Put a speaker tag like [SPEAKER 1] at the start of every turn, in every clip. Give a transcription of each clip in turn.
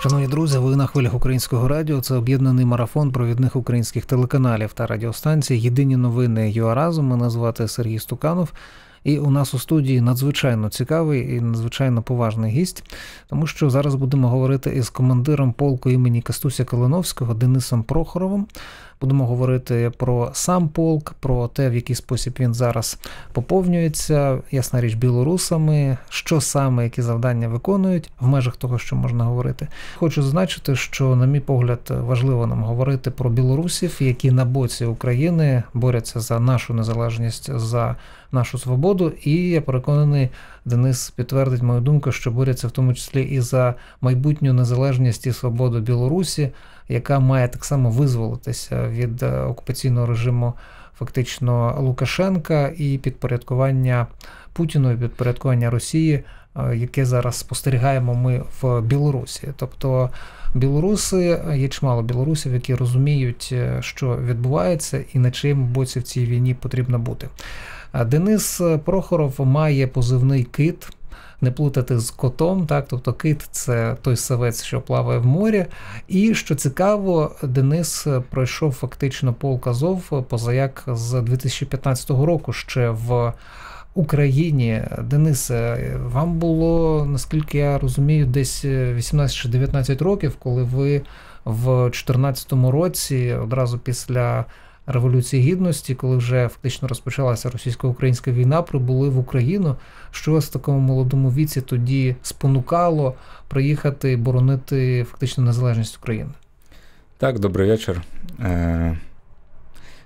[SPEAKER 1] Шановні друзі, ви на хвилях українського радіо. Це об'єднаний марафон провідних українських телеканалів та радіостанцій. Єдині новини ЮАРАЗУ. разом. Мене звати Сергій Стуканов. І у нас у студії надзвичайно цікавий і надзвичайно поважний гість, тому що зараз будемо говорити із командиром полку імені Кастуся Калиновського Денисом Прохоровим. Будемо говорити про сам полк, про те, в який спосіб він зараз поповнюється, ясна річ, білорусами, що саме, які завдання виконують в межах того, що можна говорити. Хочу зазначити, що, на мій погляд, важливо нам говорити про білорусів, які на боці України борються за нашу незалежність, за нашу свободу. І я переконаний, Денис підтвердить мою думку, що борються в тому числі і за майбутню незалежність і свободу Білорусі яка має так само визволитися від е, окупаційного режиму фактично Лукашенка і підпорядкування Путіну, і підпорядкування Росії, е, яке зараз спостерігаємо ми в Білорусі. Тобто білоруси є чимало білорусів, які розуміють, е, що відбувається, і на чиєму боці в цій війні потрібно бути. Денис Прохоров має позивний кит не плутати з котом, так тобто кит це той савець, що плаває в морі. І що цікаво, Денис пройшов фактично полк Азов е, позаяк з 2015 року ще в. Україні, Денис, вам було, наскільки я розумію, десь 18 е, чи 19 років, коли ви в 2014 році, одразу після Революції Гідності, коли вже фактично розпочалася російсько-українська війна, прибули в Україну, що вас в такому молодому віці тоді спонукало приїхати боронити фактично незалежність України.
[SPEAKER 2] Так, добрий вечір. Е,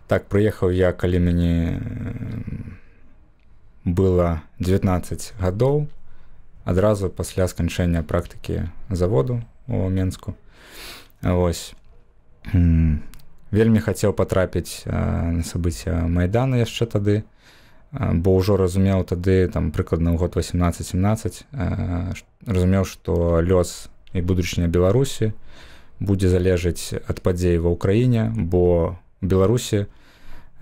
[SPEAKER 2] так, приїхав я, коли мені е, було 19 років, одразу після скончання практики заводу у Мінську. Ось. вельмі хацеў патрапіць на события майдана яшчэ тады бо ўжо разумеў тады там прыкладна ў год 18-17 разумеў што лёс і будучыня беларусі будзе залежыць ад падзеі ва ўкраіне бо беларусі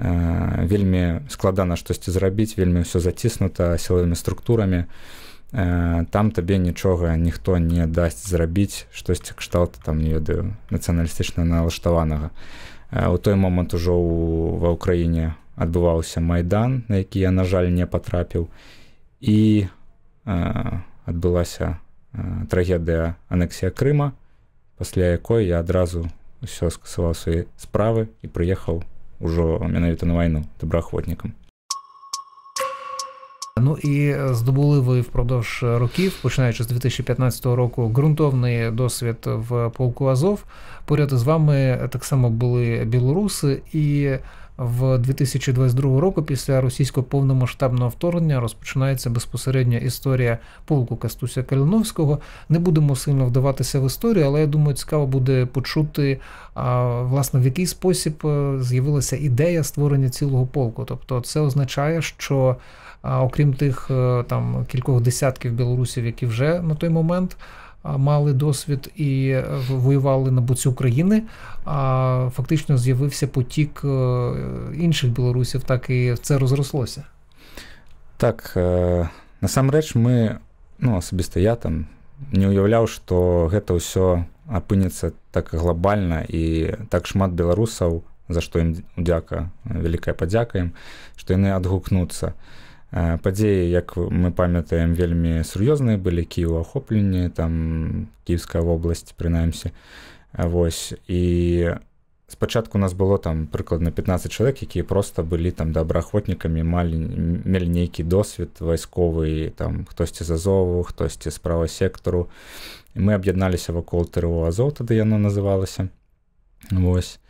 [SPEAKER 2] вельмі складана штосьці зрабіць вельмі ўсё заціснута сілавымі структурамі там табе нічога ніхто не дасць зрабіць штосьці кшталт там не ведаю нацыяналістычна налаштаванага то Е, у той момант ужо ва Україні відбувався майдан на який я на жаль не потрапив, і адбылася е, е, трагедыя анексія Крыма пасля якой я одразу ўсё скасував свае справи і приїхав уже менавіта на вайну доброохотником.
[SPEAKER 1] Ну і е, здобули ви впродовж років, починаючи з 2015 року, ґрунтовний досвід в полку Азов. Поряд з вами е, так само були білоруси і в 2022 року після російського повномасштабного вторгнення розпочинається безпосередня історія полку Кастуся Каліновського. Не будемо сильно вдаватися в історію, але я думаю, цікаво буде почути власне в який спосіб е, з'явилася ідея створення цілого полку. Тобто, це означає, що окрім тих е, там кількох десятків білорусів, які вже на той момент мали досвід і е, воювали на боці України. А фактично з'явився потік е, інших білорусів, так і це розрослося.
[SPEAKER 2] Так е, насамрэч мы ну особисто я там не уявляв, що гэта ўсё опиниться так глобально і так шмат беларусаў, за що їм дзяка велика падзяка ім, што яны адгукнуцца. падзеі як мы памятаем вельмі сур'ёзныя былі кіў ахопленні там кіевская вобласць прынамсі восьось і спачатку нас было там прыкладна 15 чалавек якія просто былі там добраахвотнікамі малі мель нейкі досвед вайсковы там хтосьці зазову хтосьці справа сектару мы аб'ядналіся вакол тэрвоазоў тады яно называлася восьось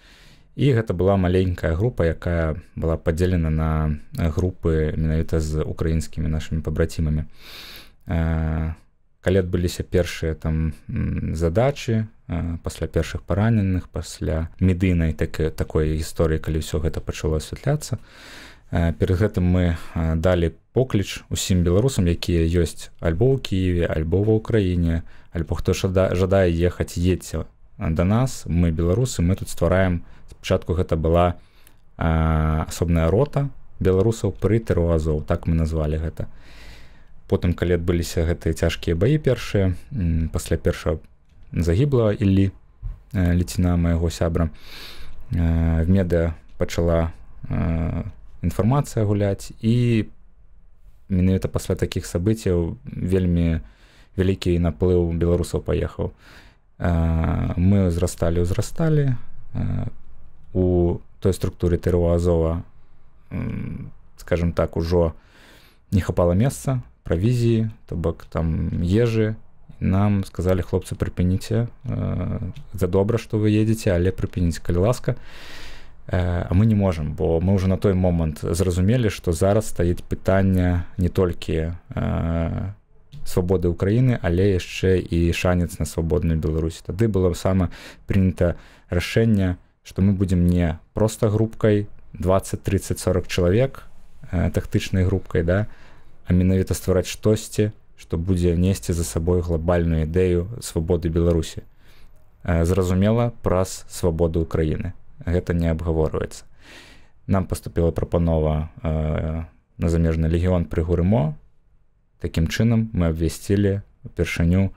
[SPEAKER 2] і гэта была маленькая група якая была падзелена на э, групы менавіта з украінскімі нашими пабрацімамі э, калі адбыліся першыя там задачи э, пасля першых параненых пасля медыйнай так такой гісторыі калі ўсё гэта пачало асвятляцца перед гэтым мы далі покліч усім беларусам якія ёсць альбо ў кіеве альбо ва ўкраіне альбо хто жадае ехаць едце да нас мы беларусы мы тут ствараем у спачатку гэта была а, асобная рота беларусаў пры тэру так мы назвалі гэта потым калі адбыліся гэтыя цяжкія баі першыя пасля першага загібла Іллі леціна майго сябра в медыа пачала інфармацыя гуляць і менавіта пасля такіх сабыццяў вельмі вялікі наплыў беларусаў паехаў мы ўзрасталі ўзрасталі у той структуре теруазола, скажем так, уже не хапало места, провизии, то там ежи нам сказали хлопцы припините, за добра что вы едете але припините, калі ласка е, а мы не можем бо мы уже на той момент зразумели, что зараз стоит питание не только е, свободы Украины, Украіны але яшчэ і шанец на свабодную Беларусь. Тогда было самое прынята решение что мы будем не просто группкой 20, 30, 40 человек, э, тактычнай групкай да а менавіта ствараць штосьці што будзе несці за собой глобальную идею свободы Беларуси. э, зразумела праз свабоду краіны гэта не обговаривается. нам поступила пропанова э, на замежны легіон пры гурымо Такім чынам мы обвестили першиню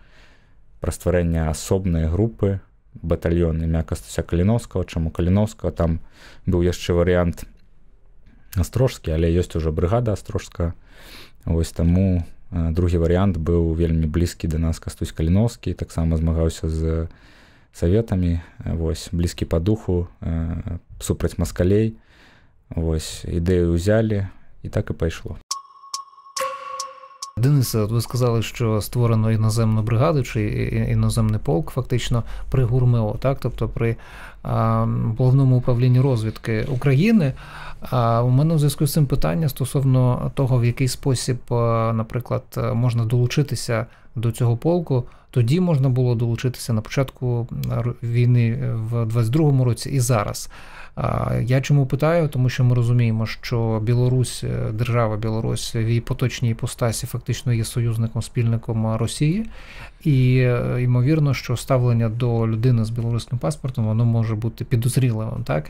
[SPEAKER 2] пра стварэнне асобнай групы батальён імя кастуся каліновскага чаму каліновскага там быў яшчэ варыянт астрожскі але ёсць уже брыгада астрожска ось таму другі варыянт быў вельмі блізкі да нас кастусь каліновскі таксама змагаўся з саветамі вось блізкі по духу супраць маскалей вось ідэю ўзялі і так і пайшло
[SPEAKER 1] Денис, ви сказали, що створено іноземну бригаду чи іноземний полк, фактично при ГУРМО, так тобто при а, головному управлінні розвідки України. А у мене в зв'язку з цим питання стосовно того, в який спосіб, наприклад, можна долучитися до цього полку. Тоді можна було долучитися на початку війни е, в 22-му році і зараз. Я чому питаю? Тому що ми розуміємо, що Білорусь, е, держава Білорусь в її поточній іпостасі фактично є союзником, спільником е, Росії, і ймовірно, що ставлення до людини з білоруським паспортом воно може бути підозріливим. Так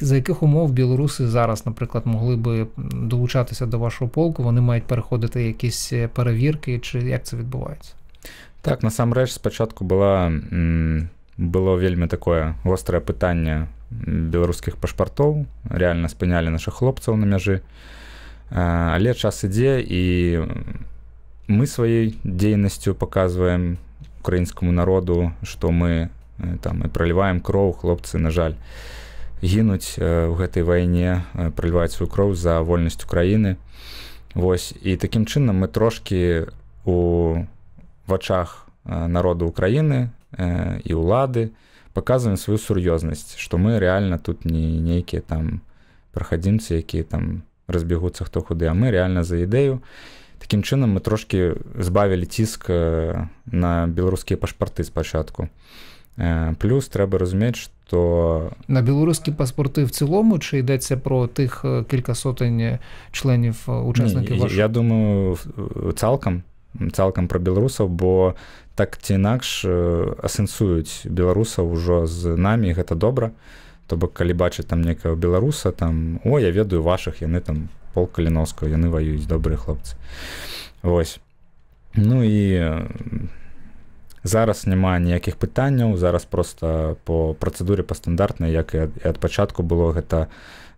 [SPEAKER 1] за яких умов білоруси зараз, наприклад, могли би долучатися до вашого полку? Вони мають переходити якісь перевірки, чи як це відбувається? Так
[SPEAKER 2] насамрэч спачатку была было вельмі такое вострае пытанне беларускіх пашпартоў реально спынялі наших хлопцаў на мяжы але час ідзе і мы сваёй дзейнасцю показываем украінскому народу что мы там мы проліваем кроў хлопцы на жаль гінуць в гэтай вайне проліваць свою кроў за вольнасць Україніны Вось і таким чынам мы трошки у ў в очах е, народу України е, і влади показуємо свою серйозність, що ми реально тут не нейкія там праходимцы, які там розбігуться хто куды, а ми реально за ідею. Таким чином, ми трошки збавили тиск е, на білоруські пашпарты спочатку. Плюс трэба разумець, што
[SPEAKER 1] на білоруські паспорти в цілому чи йдеться про тих кілька сотень членів учасників. Ні, вашого? Я
[SPEAKER 2] думаю, цілком цалкам пра беларусаў бо так ці інакш е, асэнсуюць беларусаў ужо з намі гэта добра то бок калі бачыць там некага беларуса там о я ведаю вашых яны там пол каліноскаў яны ваююць добрыя хлопцы Вось ну і е, зараз няма ніякіх пытанняў зараз просто по працэдуре па стандартнай як і ад пачатку было гэта у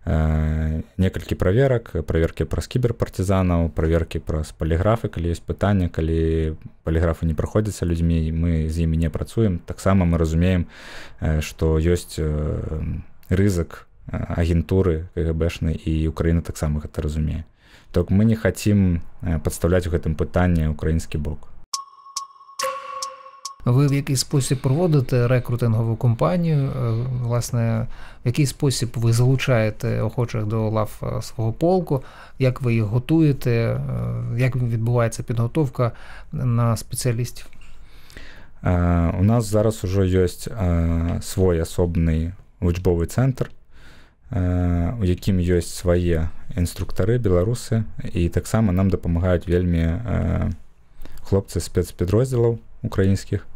[SPEAKER 2] Е, некалькі праверак праверкі праз кіберпартызанаў праверкі праз паліграфы калі ёсць пытанне калі паліграфы не праходзяцца людзьмі мы з імі не працуем таксама мы разумеем е, што ёсць е, рызык агентуры кгбшны і Украіна таксама гэта разумее то мы не хацім падстаўляць у гэтым пытанне ўкраінскі бок
[SPEAKER 1] ви в який спосіб проводите рекрутингову компанію. Е, власне, в який спосіб ви залучаєте охочих до лав е, свого полку? Як ви їх готуєте? Е, як відбувається підготовка на спеціалістів?
[SPEAKER 2] У нас зараз вже є свій особный учбовий центр, у якім є свої інструктори, білоруси, і так само нам допомагають вельмі хлопці спецпідрозділів українських.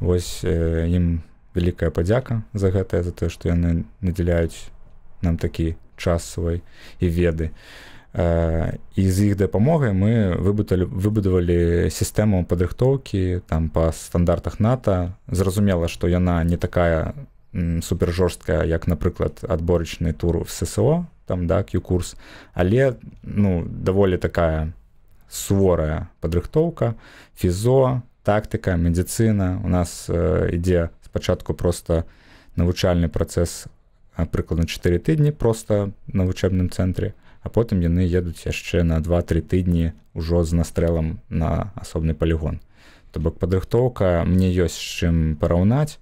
[SPEAKER 2] Вось ім вялікая падзяка за гэта за тое, што яны надзяляюць нам такі час свой і веды. І з іх дапамогай мы выбудавалі сістэму падрыхтоўкі там па стандартах НАТА. Зразумела, што яна не такая супержорсткая, як, напрыклад, адборачны тур в ССО, там да, Q-курс, але ну, даволі такая суворая падрыхтоўка, фізо, тактика, медицина. У нас йде е, спочатку просто навчальний процес е, прикладно 4 тижні просто на учебному центрі, а потім вони їдуть ще на 2-3 тижні уже з настрелом на особний полігон. Тобто підготовка, мені є з чим порівняти.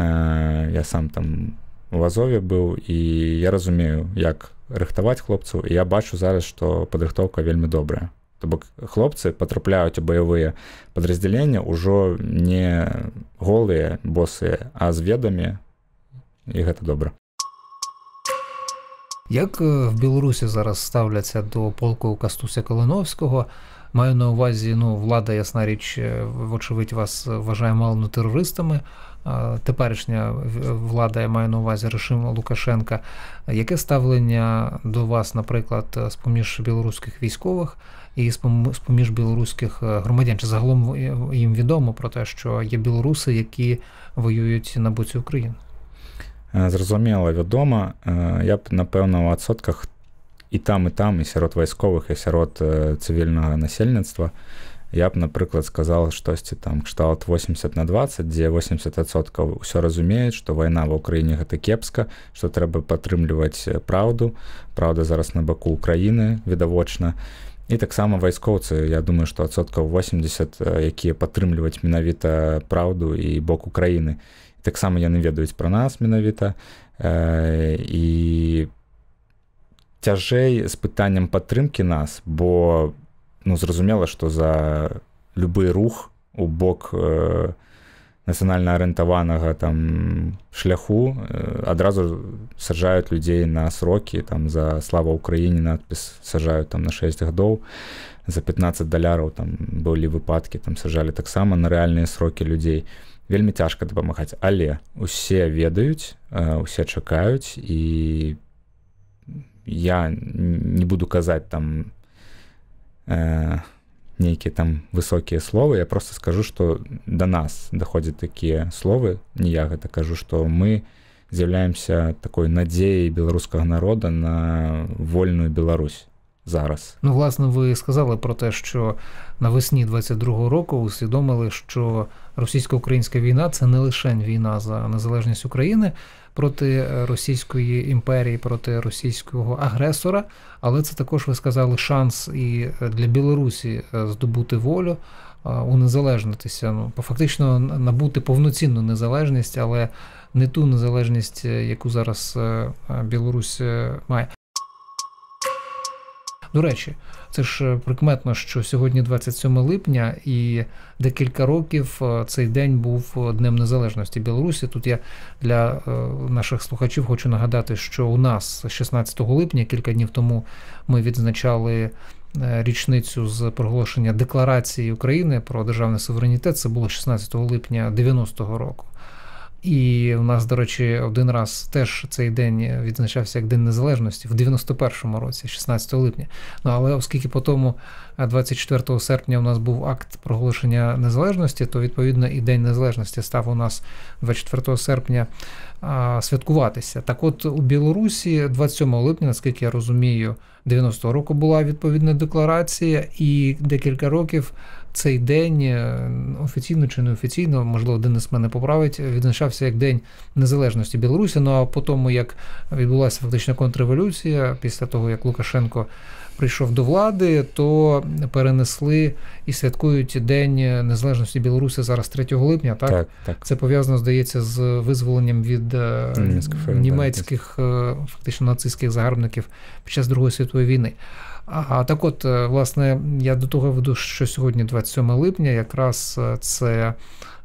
[SPEAKER 2] Е, я сам там в Азові був, і я розумію, як рихтувати хлопців, і я бачу зараз, що підготовка вельми добра. То бок хлопцы у бойові падраздзялення уже не голыя боси, а з ведамі і гэта добра.
[SPEAKER 1] Як е, в Білорусі зараз ставляться до полку Кастуся Калиновського? Маю на увазі, ну, влада, ясна річ, е, вочевидь, вас вважає мало терористами. Теперішня влада, я маю на увазі режим Лукашенка. Яке ставлення до вас, наприклад, з поміж білоруських військових? і з поміж білоруських е, громадян. Чи загалом е, їм відомо про те, що є білоруси, які воюють на боці України?
[SPEAKER 2] Е, зрозуміло, відомо. я б напевно, в адсотках і там і там і сярод військових, і сярод цивільного насельніцтва я б наприклад, сказав, штосьці там кшталт 80 на 20 де 80соткаў усё разумеюць што вайна ва ўкраіне гэта кепска што трэба падтрымліваць праўду зараз на боку України відавочна і і таксама вайскоўцы я думаю што адсоткаў 80 якія падтрымліваць менавіта праўду і бок украіны таксама яны ведаюць пра нас менавіта э, і цяжэй з пытаннем падтрымкі нас бо ну зразумела што за любы рух у бок у э, національно орієнтованого там шляху е, одразу саджають людей на сроки там за слава Україні надпис сажають там на 6 годов. За 15 доляров там былі выпадкі там сажали так само на рэальныя сроки людей. вельмі тяжко дапамагаць але усе ведають, е, усе чекають, і я не буду казаць там э, некие там высокие слова, я просто скажу, что до нас доходят такие слова, не я это кажу, что мы з'яўляемся такой надеей белорусского народа на вольную Беларусь зараз?
[SPEAKER 1] Ну, власне, ви сказали про те, що навесні 22-го року усвідомили, що російсько-українська війна це не лише війна за незалежність України проти Російської імперії, проти російського агресора, але це також ви сказали шанс і для Білорусі е, здобути волю. Е, унезалежнитися, ну фактично набути повноцінну незалежність, але не ту незалежність, е, яку зараз Білорусь має. До речі, це ж е, прикметно, що сьогодні 27 липня, і декілька років е, цей день був е, Днем Незалежності Білорусі. Тут я для наших слухачів хочу нагадати, що у нас 16 липня, кілька днів тому, ми відзначали. Річницю з проголошення Декларації України про державний суверенітет це було 16 липня 90-го року. І в нас, до речі, один раз теж цей день відзначався як День Незалежності в 91-му році, 16 липня. Ну але оскільки по тому 24 е, серпня у нас був акт проголошення незалежності, то відповідно і День Незалежності став у нас 24 серпня а, святкуватися. Так, от у Білорусі, 27 липня, наскільки я розумію, 90-го року була відповідна декларація, і декілька років цей день е, офіційно чи неофіційно, можливо, Денис мене поправить, відзначався як День Незалежності Білорусі. Ну а по тому, як відбулася фактично контрреволюція, після того як Лукашенко прийшов до влади, то перенесли і святкують День Незалежності Білорусі зараз 3 липня. Так, так, так. це пов'язано, здається, з визволенням від е, Німецьких, німецьких е, фактично нацистських загарбників під час Другої світової війни. А так от, е, власне, я до того веду, що сьогодні, 27 липня, якраз е, це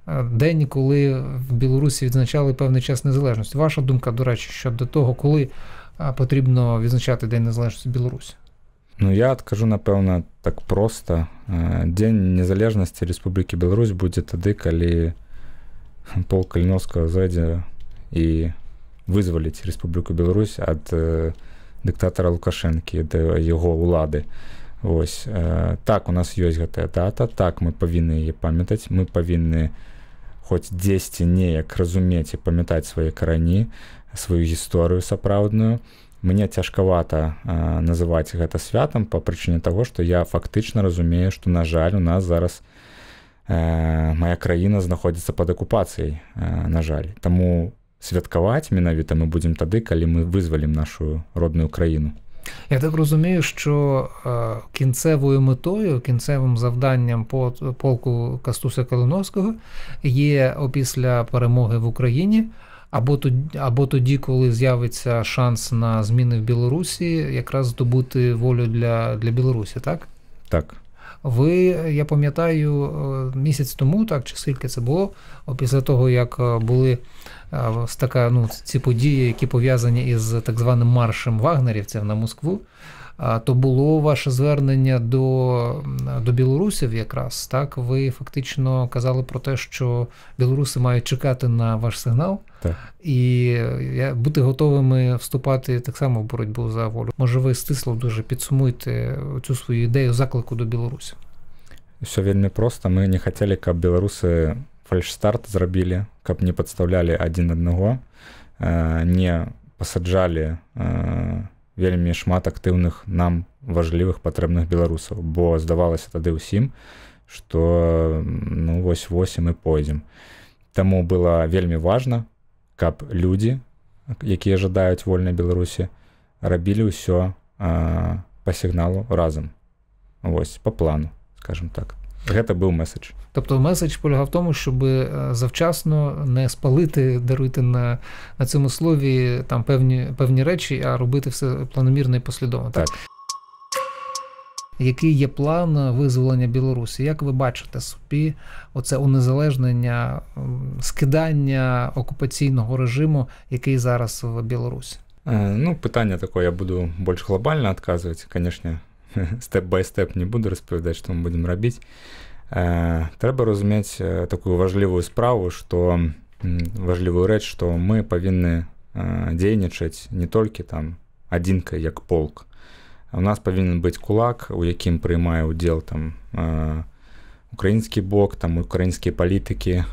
[SPEAKER 1] е, день, коли в Білорусі відзначали певний час незалежності. Ваша думка, до речі, щодо того, коли потрібно відзначати День Незалежності Білорусі?
[SPEAKER 2] Ну, я откажу, напевно, так просто. День незалежності Республіки Білорусь буде тоді, коли Пол Каліновського зайде і визволить Республіку Білорусь від диктатора Лукашенки, до його влади. Ось е, так у нас є гэтая дата, так мы повинні яе памятаць, мы повинні хоць дзесьці неяк разумець і памятаць свае карані, сваю гісторыю сапраўдную. Мне цяжкавата е, называць гэта святам па прычыне таго, што я фактычна разумею, што на жаль, у нас зараз э, моя краіна знаходзіцца пад акупацыяй, э, на жаль. Таму святкаваць менавіта мы будзем тады калі мы вызвалім нашу родную краіну
[SPEAKER 1] Я так розумію, що е, кінцевою метою, кінцевим завданням по полку Кастуса Калиновського є опісля перемоги в Україні. Або тоді, або тоді, коли з'явиться шанс на зміни в Білорусі, якраз здобути волю для для Білорусі, так? Так. Ви, я пам'ятаю, е, місяць тому, так чи скільки це було, після того як е, були з така, ну, ці типу, події, які пов'язані із так званим маршем вагнерівців на Москву. То було ваше звернення до до білорусів, якраз так. Ви фактично казали про те, що білоруси мають чекати на ваш сигнал так. і е, бути готовими вступати так само в боротьбу за волю. Може, ви стисло дуже підсумуйте е, цю свою ідею заклику до білорусів?
[SPEAKER 2] Все вельми просто. Ми не хотіли, щоб білоруси Фальшстарт старт зрабілі каб не падстаўлялі адзін аднаго не пасаджалі э, вельмі шмат актыўных нам важлівых патрэбных беларусаў бо здавалася тады ўсім што ну вось вось мы пойдзем Таму было вельмі важна каб людзі якія жадаюць вольнай беларусі рабілі ўсё э, по сігналу разам вось по плану скажем так Гэта быў меседж
[SPEAKER 1] Тобто меседж полягав в тому, щоб е, завчасно не спалити, даруйте на на цьому слові там певні певні речі, а робити все планомірно і послідовно. Так. Який є план визволення Білорусі? Як ви бачите собі оце унезалежнення скидання окупаційного режиму, який зараз в Білорусі?
[SPEAKER 2] Е, ну, питання таке я буду більш глобально відказувати, звісно. степ-бай-степ не буду распавядаць што мы будзем рабіць э, трэба разумець э, такую важлівую справу што важлівую рэч што мы павінны э, дзейнічаць не толькі там адзінка як полк у нас павінен быць кулак у якім прымае ўдзел там украінскі бок там украінскія палітыкі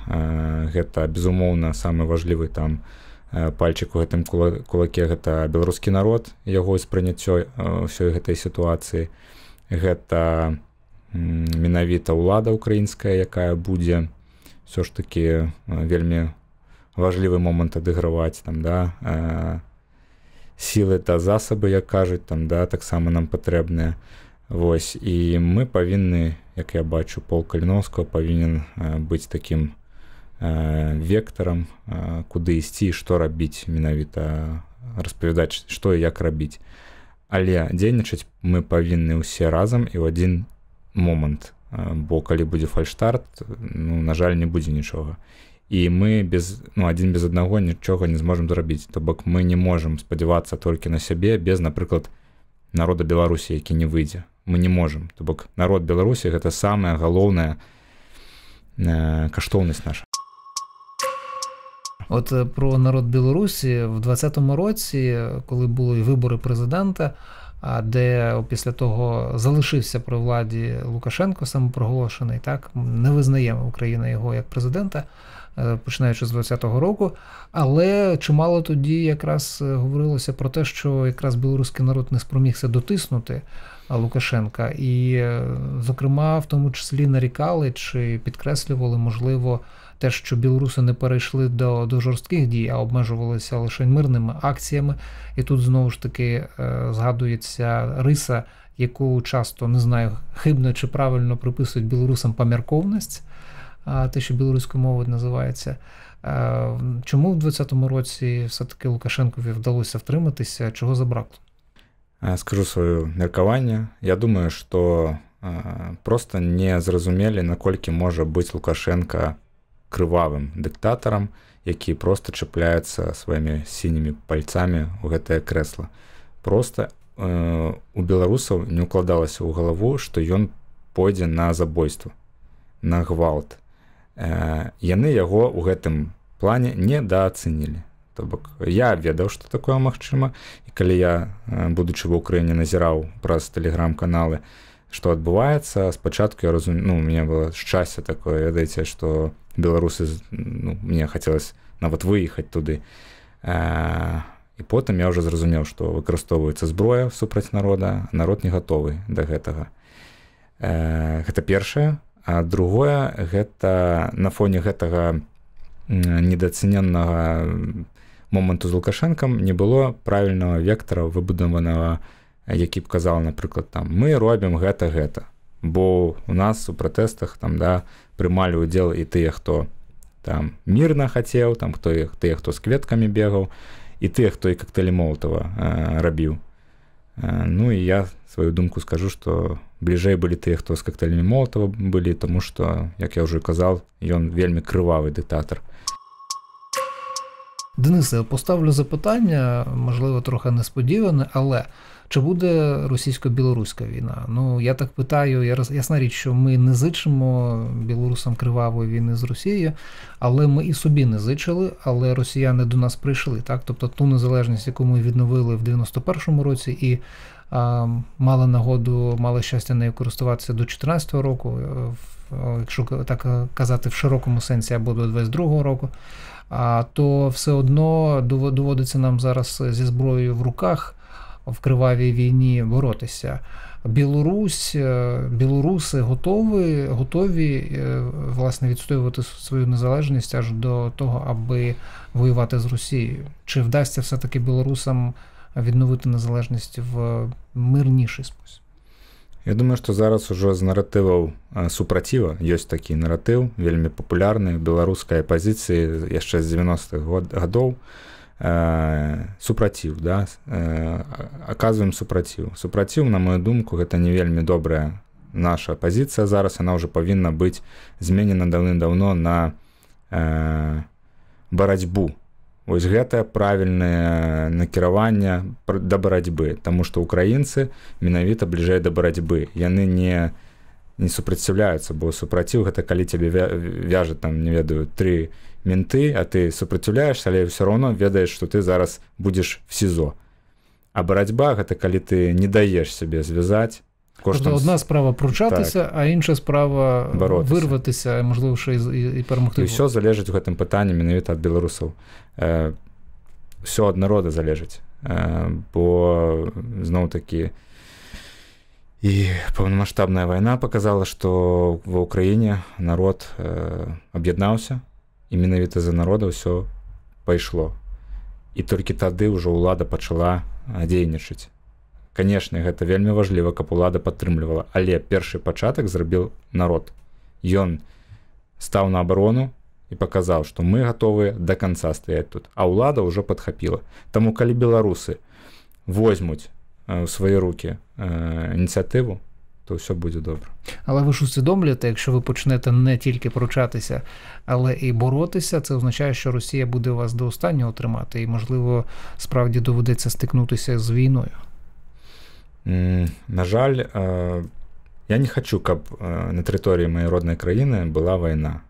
[SPEAKER 2] гэта безумоўна самы важлівы там у Е, пальчик пальчыку гэтым кулаке гэта беларускі народ яго спрыняццё е, ўсёй гэтай сітуацыі гэта менавіта ўлада украінская якая будзе все ж таки е, вельмі важлівы момант адыграваць там да сілы та засабы як кажуць там да таксама нам патрэбныя Вось і мы павінны як я бачу пол каліновского павінен быць таким вектарам куды ісці што рабіць менавіта распавядаць што і як рабіць але дзейнічаць мы павінны ўсе разам і ў адзін момант э, бо калі будзе фальштарт ну, на жаль не будзе нічога і мы без ну адзін без аднаго нічога не зможам зрабіць то бок мы не можемм спадзявацца толькі на сябе без напрыклад народа беларусі які не выйдзе мы не можемм то бок народ беларусі гэта самае галоўнае э, каштоўнасць наша
[SPEAKER 1] От е, про народ Білорусі в 20-му році, коли були вибори президента, де після того залишився при владі Лукашенко, самопроголошений, так не визнаємо Україна його як президента, е, починаючи з 20-го року. Але чимало тоді якраз е, говорилося про те, що якраз білоруський народ не спромігся дотиснути. Лукашенка, і, зокрема, в тому числі нарікали чи підкреслювали можливо те, що білоруси не перейшли до, до жорстких дій, а обмежувалися лише мирними акціями. І тут знову ж таки е, згадується риса, яку часто не знаю, хибно чи правильно приписують білорусам помірковність, те, що білоруською мовою називається. Е, чому в 2020 році все-таки Лукашенкові вдалося втриматися? Чого забракло?
[SPEAKER 2] Скажу своє міркування. Я думаю, що е, просто не зразумелі, наколькі може бути Лукашенка. крывавым дыктатарам, які проста чапляецца сваімі сінімі пальцамі ў гэтае крэсла. Проста э, у беларусаў не ўкладалася ў галаву, што ён пойдзе на забойство, на гвалт. Э, яны яго ў гэтым плане недаацэнілі. То бок я ведаў, што такое магчыма. І калі я, э, будучы ва ўкраіне назіраў праз тэлеграм-каналы, что отбываецца спочатку я разум ну у меня было шчасце такое ведаеце что беларусы ну, мне хацелось нават выехаць туды а, і потым я уже зразумеў што выкарыстоўваецца зброя супраць народа народ не гатовы до да гэтага а, э, гэта а другое гэта на фоне гэтага недооцененного моменту з лукашэнкам не было правильного вектора выбудаванага які б казали, наприклад, там ми робимо гета гета Бо у нас у протестах там да, прымалі удзел і тыя, хто там мірна хацеў, там хто іх хто з кветкамі бігав, і тыя, хто і коктейлі Молотова э, рабіў. Э, ну і я свою думку скажу, що бліжэй були тыя, хто з коктейлями Молотова були. Тому що, як я ўжо казаў, ён вельмі крывавы дыктатар.
[SPEAKER 1] Денисе, поставлю запитання, можливо, трохи несподіване, але чи буде російсько-білоруська війна? Ну я так питаю, я ясна річ, що ми не зичимо білорусам кривавої війни з Росією, але ми і собі не зичили, але росіяни до нас прийшли. Так, тобто ту незалежність, яку ми відновили в 91-му році, і а, мали нагоду, мали щастя нею користуватися до 14-го року, е, якщо так казати в широкому сенсі або до 22-го року. А то все одно доводиться нам зараз зі зброєю в руках в кривавій війні боротися. Білорусь, е, білоруси готові готові е, власне відстоювати свою незалежність аж до того, аби воювати з Росією. Чи вдасться все таки білорусам відновити незалежність в мирніший спосіб?
[SPEAKER 2] Я думаю, що зараз ужо з наратываў е, супраціва ёсць такі вельми популярний в білоруській апазіцыі ще з 90-х год Е, супраціў да е, аказваем супраціў супраціў на мою думку гэта не вельмі добрая наша пазіцыя зараз она ўжо павінна быць зменена даўным-даўно на э, барацьбу Вось гэтае правільнае э, накіраванне да барацьбы, таму што ўкраінцы менавіта бліжэй да барацьбы. Яны не не супраціўляюцца бо супраціў гэта калі цябе вяжа там не ведаю три менты а ты супраціўляеш але все равно ведаеш что ты зараз будзеш в сізо а барацьба гэта калі ты не даеш сябе звязаць коштам тобто одна справа пручатися
[SPEAKER 1] так. а інша справа баротися. вырватися можливо ще і, і
[SPEAKER 2] перемогти все залежить у гэтым пытанні менавіта ад беларусаў э, е, все ад народа залежыць э, е, бо зноў такі И полномасштабная война показала, что в Украине народ э, об'єднався, і из за народа все пайшло. І толькі тады ўжо ўлада пачала э, дзейнічаць. Канешне, гэта вельмі важліва, каб улада подтримливала. але первый початок зрабіл народ. Он стал на оборону и показал, что мы готовы до конца стоять тут, а ўлада уже подхопила. Таму калі белорусы возьмут. Е, в свої руки е, ініціативу. То все буде добре,
[SPEAKER 1] але ви ж усвідомлюєте, якщо ви почнете не тільки пручатися, але і боротися, це означає, що Росія буде вас до останнього тримати, і можливо, справді доведеться стикнутися з війною.
[SPEAKER 2] На жаль, е, я не хочу, щоб на території моєї родної країни була війна.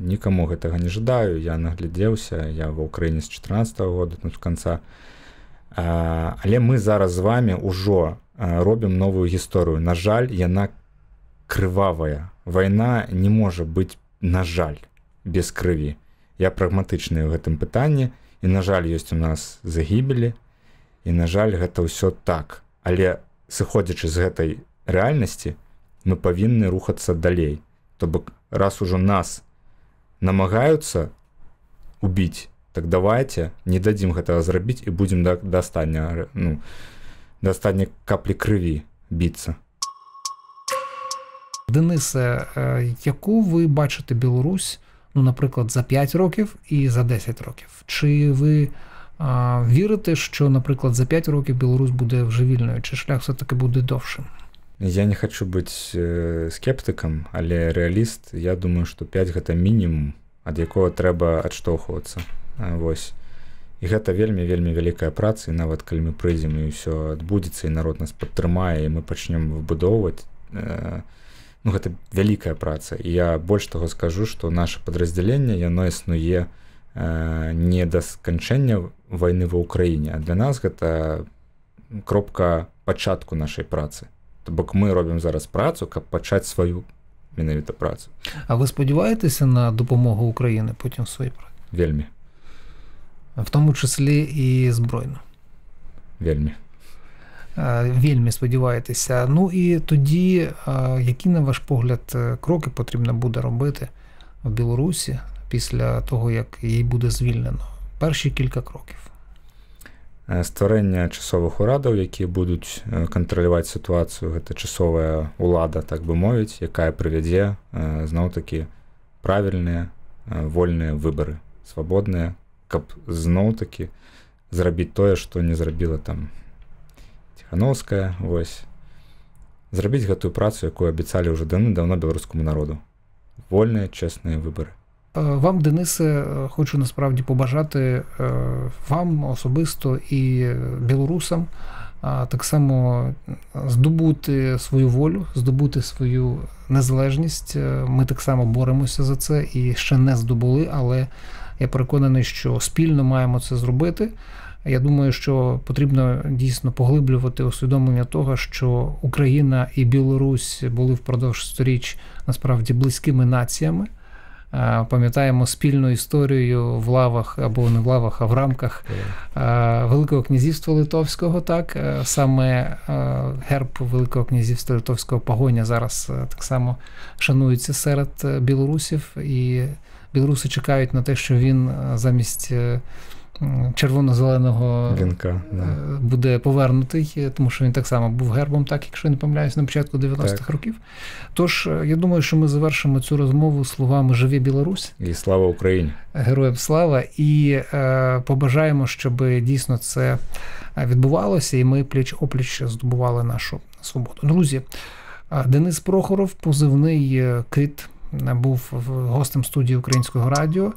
[SPEAKER 2] Нікому гэтага не жадаю. Я наглядзеўся, я в Україні з 2014 року года до кінця але мы зараз з вами уже е, робім новую гісторыю на жаль яна крывавая вайна не можа быць на жаль без крыві я прагматычны ў гэтым пытанні і на жаль ёсць у нас загібелі і на жаль гэта все так але сыходзячы з гэтай рэальнасці мы павінны рухацца далей то бок раз уже нас намагаюцца убить, так давайте не дадзім гэта зрабіць і будзем да ну дастання каплі крыві біцца
[SPEAKER 1] Денисе е, яку ви бачите Білорусь ну наприклад за 5 років і за 10 років чи ви а, е, вірите що наприклад за 5 років Білорусь буде вже вільною чи шлях все-таки буде довшим
[SPEAKER 2] Я не хочу быць е, скептыкам але рэаліст я думаю што 5 гэта мінімум ад якога трэба адштоўхвацца вось і гэта вельмі вельмі вялікая праца і нават калі мы прыйдзем і ўсё адбудзецца і народ нас падтрымае і мы пачнём выбудоўваць э, ну гэта вялікая праца і я больш таго скажу што наше падраздзяленне яно існуе э, не да сканчэння вайны ва ўкраіне а для нас гэта кропка пачатку нашай працы То бок мы робім зараз працу каб пачаць сваю менавіта працу
[SPEAKER 1] А вы спадзяваецеся на дапамогу ўкраіны потім сваёй вельмі в тому числі і збройно, Вельми. Е, вельми сподіваєтеся. Ну і тоді, е, які, на ваш погляд, е, кроки потрібно буде робити в Білорусі після того, як її буде звільнено? Перші кілька кроків.
[SPEAKER 2] Створення часових урадів, які будуть контролювати ситуацію, гэта часовая ўлада, так би мовити, яка приведе знову таки правильні вольні вибори, свабодныя каб зноў-такі зрабіць тое што не зрабіла там ціхановская вось зрабіць гэтую працу якую абяцалі ўжо даны давно беларускаму народу вольныя чесныя выборы е,
[SPEAKER 1] Вам Денисе, хочу насправді побажати е, вам особисто і білорусам так само здобути свою волю, здобути свою незалежність. Е, ми так само боремося за це і ще не здобули, але я переконаний, що спільно маємо це зробити. Я думаю, що потрібно дійсно поглиблювати усвідомлення того, що Україна і Білорусь були впродовж сторіч насправді близькими націями. Е, пам'ятаємо спільну історію в лавах або не в лавах, а в рамках е, Великого князівства Литовського. Так е, саме герб Великого князівства Литовського погоня зараз так само шанується серед білорусів і білоруси чекають на те, що він е, замість. Е, червоно-зеленого Вінка, е, да. буде повернутий, тому що він так само був гербом, так якщо я не помиляюсь, на початку 90-х так. років. Тож я думаю, що ми завершимо цю розмову словами Живі Білорусь
[SPEAKER 2] і слава Україні!
[SPEAKER 1] Героям слава і е, побажаємо, щоб дійсно це відбувалося, і ми пліч опліч здобували нашу свободу. Друзі, Денис Прохоров, позивний кит був гостем студії Українського радіо.